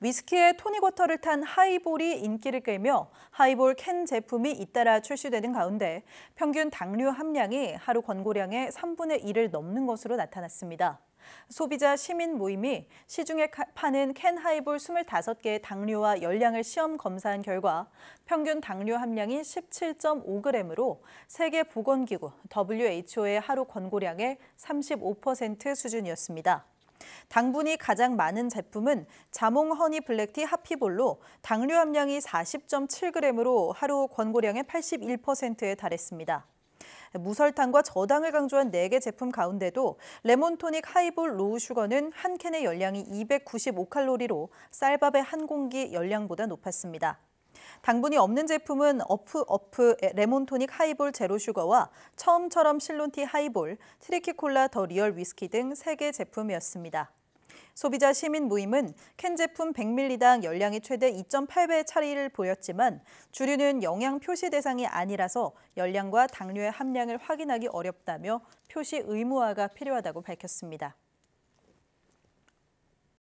위스키에 토닉워터를 탄 하이볼이 인기를 끌며 하이볼 캔 제품이 잇따라 출시되는 가운데 평균 당류 함량이 하루 권고량의 3분의 1을 넘는 것으로 나타났습니다. 소비자 시민 모임이 시중에 파는 캔 하이볼 25개의 당류와 열량을 시험 검사한 결과 평균 당류 함량이 17.5g으로 세계 보건기구 WHO의 하루 권고량의 35% 수준이었습니다. 당분이 가장 많은 제품은 자몽 허니 블랙티 하피볼로 당류 함량이 40.7g으로 하루 권고량의 81%에 달했습니다. 무설탕과 저당을 강조한 4개 제품 가운데도 레몬토닉 하이볼 로우 슈거는 한 캔의 열량이 295칼로리로 쌀밥의 한 공기 열량보다 높았습니다. 당분이 없는 제품은 어프 어프 레몬토닉 하이볼 제로 슈거와 처음처럼 실론티 하이볼, 트리키콜라 더 리얼 위스키 등 세 개 제품이었습니다. 소비자 시민 모임은 캔 제품 100ml당 열량이 최대 2.8배 차이를 보였지만 주류는 영양 표시 대상이 아니라서 열량과 당류의 함량을 확인하기 어렵다며 표시 의무화가 필요하다고 밝혔습니다.